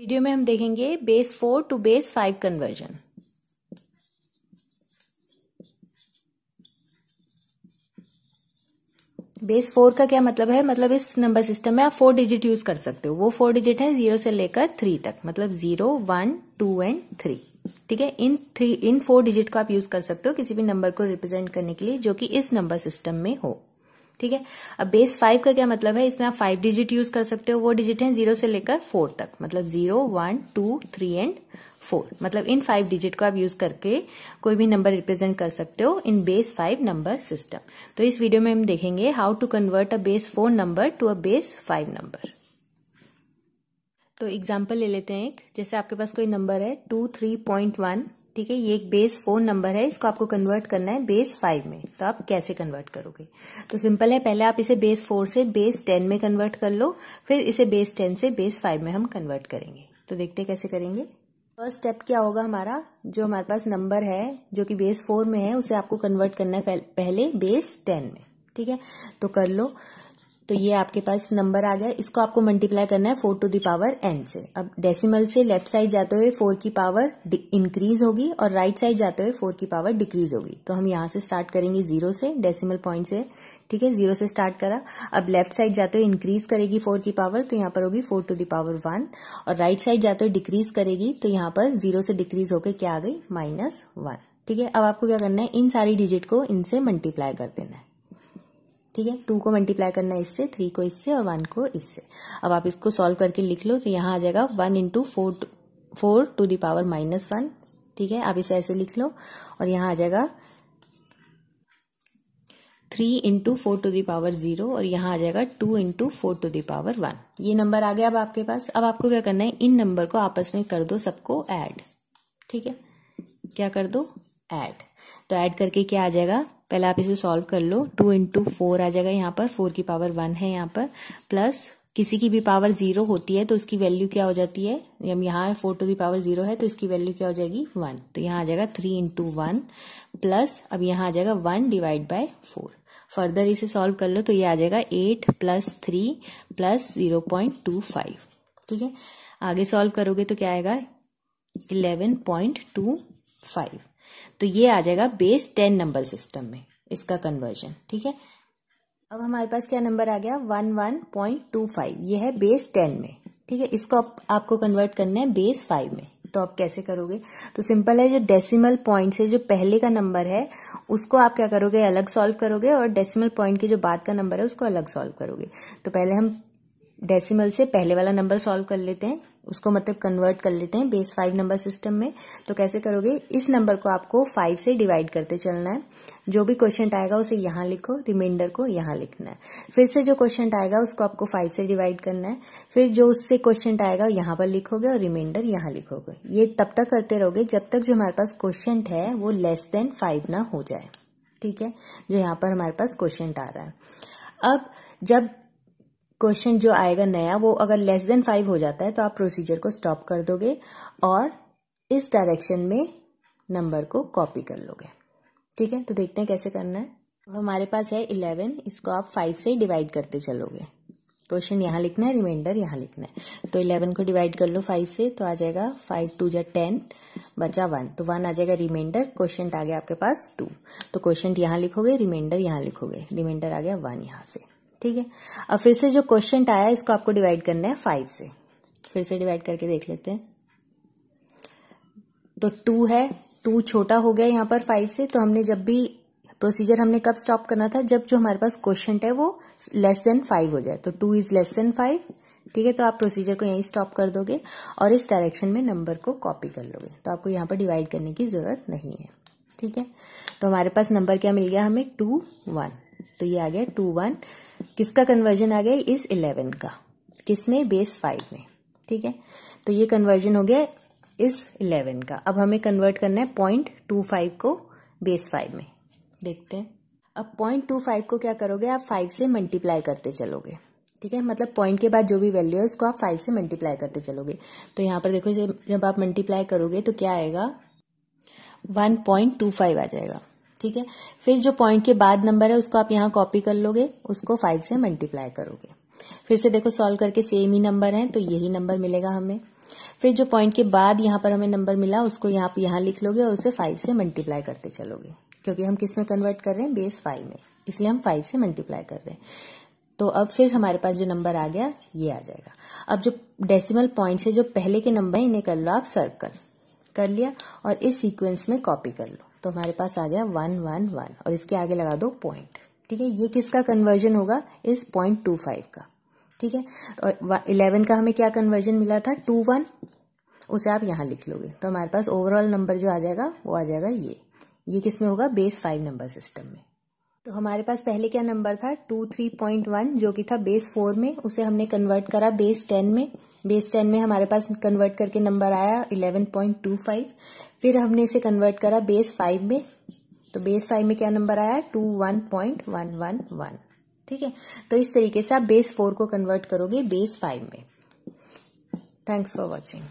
video में हम देखेंगे base four to base five conversion base four का क्या मतलब है मतलब इस नंबर सिस्टम में आप फोर डिजिट यूज कर सकते हो वो फोर डिजिट है जीरो से लेकर थ्री तक मतलब zero one two and three ठीक है इन थ्री इन फोर डिजिट को आप यूज कर सकते हो किसी भी नंबर को रिप्रेजेंट करने के लिए जो कि इस नंबर सिस्टम में हो ठीक है अब बेस फाइव का क्या मतलब है इसमें आप फाइव डिजिट यूज कर सकते हो वो डिजिट है जीरो से लेकर फोर तक मतलब zero one two three and four मतलब इन फाइव डिजिट को आप यूज करके कोई भी नंबर रिप्रेजेंट कर सकते हो in base five number system तो इस वीडियो में हम देखेंगे how to convert a base four number to a base five number तो एग्जाम्पल ले लेते हैं एक जैसे आपके पास कोई नंबर है टू थ्री पॉइंट वन ठीक है ये एक बेस फोर नंबर है इसको आपको कन्वर्ट करना है बेस फाइव में तो आप कैसे कन्वर्ट करोगे तो सिंपल है पहले आप इसे बेस फोर से बेस टेन में कन्वर्ट कर लो फिर इसे बेस टेन से बेस फाइव में हम कन्वर्ट करेंगे तो देखते कैसे करेंगे फर्स्ट स्टेप क्या होगा हमारा जो हमारे पास नंबर है जो कि बेस फोर में है उसे आपको कन्वर्ट करना है पहले बेस टेन में ठीक है तो कर लो तो ये आपके पास नंबर आ गया इसको आपको मल्टीप्लाई करना है four to the power n से अब डेसिमल से लेफ्ट साइड जाते हुए फोर की पावर इंक्रीज होगी और राइट साइड जाते हुए फोर की पावर डिक्रीज होगी तो हम यहां से स्टार्ट करेंगे जीरो से डेसिमल पॉइंट से ठीक है जीरो से स्टार्ट करा अब लेफ्ट साइड जाते हुए इंक्रीज करेगी फोर की पावर तो यहां पर होगी four to the power one और राइट साइड जाते हुए डिक्रीज करेगी तो यहां पर जीरो से डिक्रीज होकर क्या आ गई माइनस वन ठीक है अब आपको क्या करना है इन सारी डिजिट को इनसे मल्टीप्लाई कर देना है ठीक है टू को मल्टीप्लाई करना है इससे थ्री को इससे और वन को इससे अब आप इसको सॉल्व करके लिख लो तो यहाँ आ जाएगा one into four four to the power minus one ठीक है आप इसे ऐसे लिख लो और यहाँ आ जाएगा three into four to the power zero और यहाँ आ जाएगा two into four to the power one ये नंबर आ गया अब आपके पास अब आपको क्या करना है इन नंबर को आपस में कर दो सबको ऐड ठीक है क्या कर दो ऐड तो ऐड करके क्या आ जाएगा पहले आप इसे सॉल्व कर लो टू इंटू फोर आ जाएगा यहाँ पर फोर की पावर वन है यहाँ पर प्लस किसी की भी पावर जीरो होती है तो उसकी वैल्यू क्या हो जाती है हम यहाँ फोर टू की पावर जीरो है तो इसकी वैल्यू क्या हो जाएगी वन तो यहाँ आ जाएगा थ्री इंटू वन प्लस अब यहाँ आ जाएगा one divide by four further इसे सॉल्व कर लो तो ये आ जाएगा eight plus three plus zero point two five ठीक है आगे सॉल्व करोगे तो क्या आएगा इलेवन पॉइंट टू फाइव तो ये आ जाएगा बेस टेन नंबर सिस्टम में इसका कन्वर्जन ठीक है अब हमारे पास क्या नंबर आ गया one one point two five ये है बेस टेन में ठीक है इसको आप, आपको कन्वर्ट करना है बेस फाइव में तो आप कैसे करोगे तो सिंपल है जो डेसिमल पॉइंट से जो पहले का नंबर है उसको आप क्या करोगे अलग सॉल्व करोगे और डेसिमल पॉइंट के जो बाद का नंबर है उसको अलग सॉल्व करोगे तो पहले हम डेसिमल से पहले वाला नंबर सॉल्व कर लेते हैं उसको मतलब कन्वर्ट कर लेते हैं बेस फाइव नंबर सिस्टम में तो कैसे करोगे इस नंबर को आपको फाइव से डिवाइड करते चलना है जो भी क्वेश्चन आएगा उसे यहां लिखो रिमाइंडर को यहां लिखना है फिर से जो क्वेश्चन आएगा उसको आपको फाइव से डिवाइड करना है फिर जो उससे क्वेश्चन आएगा यहां पर लिखोगे और रिमाइंडर यहां लिखोगे ये तब तक करते रहोगे जब तक जो हमारे पास क्वेश्चन है वो लेस देन फाइव ना हो जाए ठीक है जो यहाँ पर हमारे पास क्वेश्चन आ रहा है अब जब क्वेश्चन जो आएगा नया वो अगर लेस देन फाइव हो जाता है तो आप प्रोसीजर को स्टॉप कर दोगे और इस डायरेक्शन में नंबर को कॉपी कर लोगे ठीक है तो देखते हैं कैसे करना है हमारे पास है इलेवन इसको आप फाइव से डिवाइड करते चलोगे क्वेश्चन यहाँ लिखना है रिमाइंडर यहाँ लिखना है तो इलेवन को डिवाइड कर लो फाइव से तो आ जाएगा फाइव टू या टेन बचा वन तो वन आ जाएगा रिमाइंडर क्वेश्चन तो आ गया आपके पास टू तो क्वेश्चन यहाँ लिखोगे रिमाइंडर यहाँ लिखोगे रिमाइंडर आ गया वन यहाँ से ठीक है अब फिर से जो क्वेश्चन आया इसको आपको डिवाइड करना है फाइव से फिर से डिवाइड करके देख लेते हैं तो टू है टू छोटा हो गया यहां पर फाइव से तो हमने जब भी प्रोसीजर हमने कब स्टॉप करना था जब जो हमारे पास क्वेश्चन है वो लेस देन फाइव हो जाए तो two is less than five ठीक है तो आप प्रोसीजर को यहीं स्टॉप कर दोगे और इस डायरेक्शन में नंबर को कॉपी कर लोगे तो आपको यहां पर डिवाइड करने की जरूरत नहीं है ठीक है तो हमारे पास नंबर क्या मिल गया हमें टू वन तो ये आ गया टू वन किसका कन्वर्जन आ गया इस इलेवन का किस में बेस फाइव में ठीक है तो ये कन्वर्जन हो गया इस इलेवन का अब हमें कन्वर्ट करना है पॉइंट टू फाइव को बेस फाइव में देखते हैं अब पॉइंट टू फाइव को क्या करोगे आप फाइव से मल्टीप्लाई करते चलोगे ठीक है मतलब पॉइंट के बाद जो भी वैल्यू है उसको आप फाइव से मल्टीप्लाई करते चलोगे तो यहां पर देखो जब आप मल्टीप्लाई करोगे तो क्या आएगा वन पॉइंट टू फाइव आ जाएगा ठीक है फिर जो पॉइंट के बाद नंबर है उसको आप यहाँ कॉपी कर लोगे उसको फाइव से मल्टीप्लाई करोगे फिर से देखो सॉल्व करके सेम ही नंबर है तो यही नंबर मिलेगा हमें फिर जो पॉइंट के बाद यहाँ पर हमें नंबर मिला उसको यहाँ पर यहाँ लिख लोगे और उसे फाइव से मल्टीप्लाई करते चलोगे क्योंकि हम किस में कन्वर्ट कर रहे हैं बेस फाइव में इसलिए हम फाइव से मल्टीप्लाई कर रहे हैं तो अब फिर हमारे पास जो नंबर आ गया ये आ जाएगा अब जो डेसिमल पॉइंट है जो पहले के नंबर है इन्हें कर लो आप सर्कल कर लिया और इस सीक्वेंस में कॉपी कर लो तो हमारे पास आ गया वन वन वन और इसके आगे लगा दो पॉइंट ठीक है ये किसका कन्वर्जन होगा इस पॉइंट टू फाइव का ठीक है और इलेवन का हमें क्या कन्वर्जन मिला था टू वन उसे आप यहाँ लिख लोगे तो हमारे पास ओवरऑल नंबर जो आ जाएगा वो आ जाएगा ये ये किस में होगा बेस फाइव नंबर सिस्टम में तो हमारे पास पहले क्या नंबर था टू थ्री पॉइंट वन जो कि था बेस फोर में उसे हमने कन्वर्ट करा बेस टेन में बेस टेन में हमारे पास कन्वर्ट करके नंबर आया इलेवन पॉइंट टू फाइव फिर हमने इसे कन्वर्ट करा बेस फाइव में तो बेस फाइव में क्या नंबर आया two one point one one one ठीक है तो इस तरीके से आप बेस फोर को कन्वर्ट करोगे बेस फाइव में थैंक्स फॉर वॉचिंग